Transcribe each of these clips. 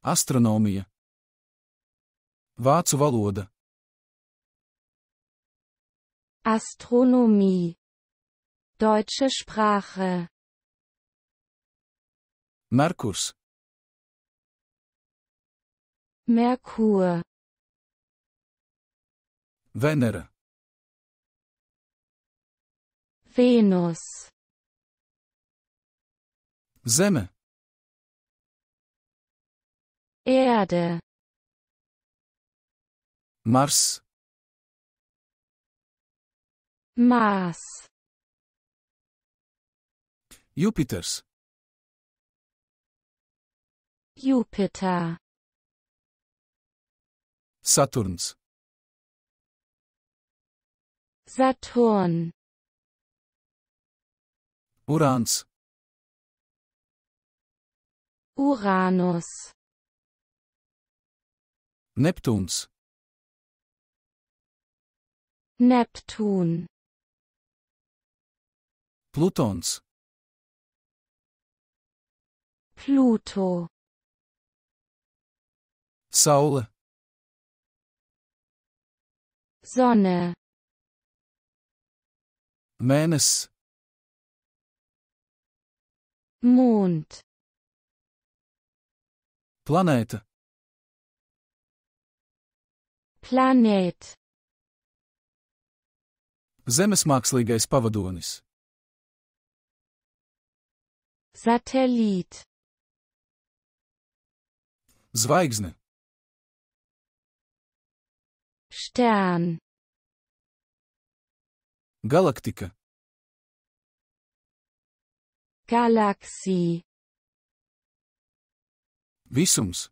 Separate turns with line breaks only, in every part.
Astronomija Vācu valoda Astronomie Deutsche Sprache Merkurs Merkur Venera Venus Zeme Erde Mars Mars Jupiters Jupiter Saturns Saturn Urans Uranus Neptuns. Neptun. Plutons. Pluto. Saule. Sonne. Mänes. Mond. Planēta. Planet Zemes mākslīgais pavadonis Satelīt Zvaigzne Stern Galaktika Galaksija Visums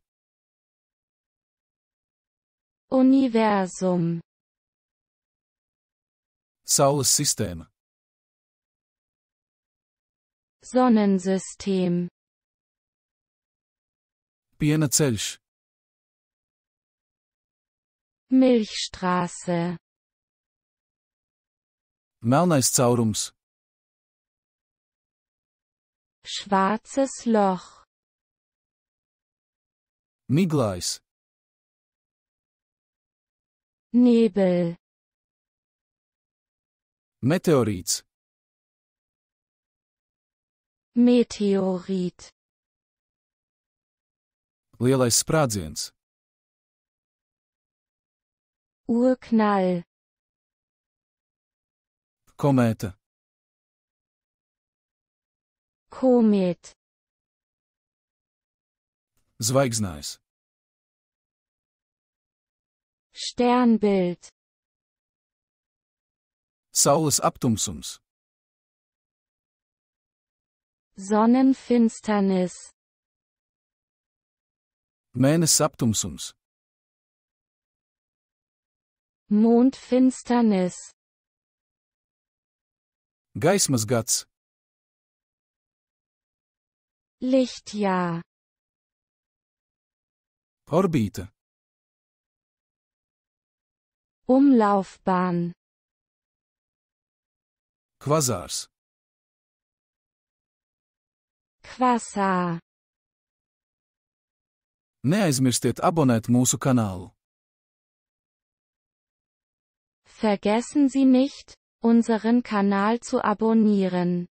Universum Sonnensystem Sonnensystem Bienenzelsch Milchstraße Melnais Caurums Schwarzes Loch Miglais Nebel. Meteorit. Meteorit. Lielais sprādziens. Urknall. Komēta. Komet. Zvaigznājs. Sternbild Saus Abtumsums Sonnenfinsternis Menes Saptumsums Mondfinsternis Gaismas Gats Lichtjahr Orbite Umlaufbahn Quasars Quasar Neaizmirstiet abonnet mūsu kanālu. Vergessen Sie nicht, unseren Kanal zu abonnieren.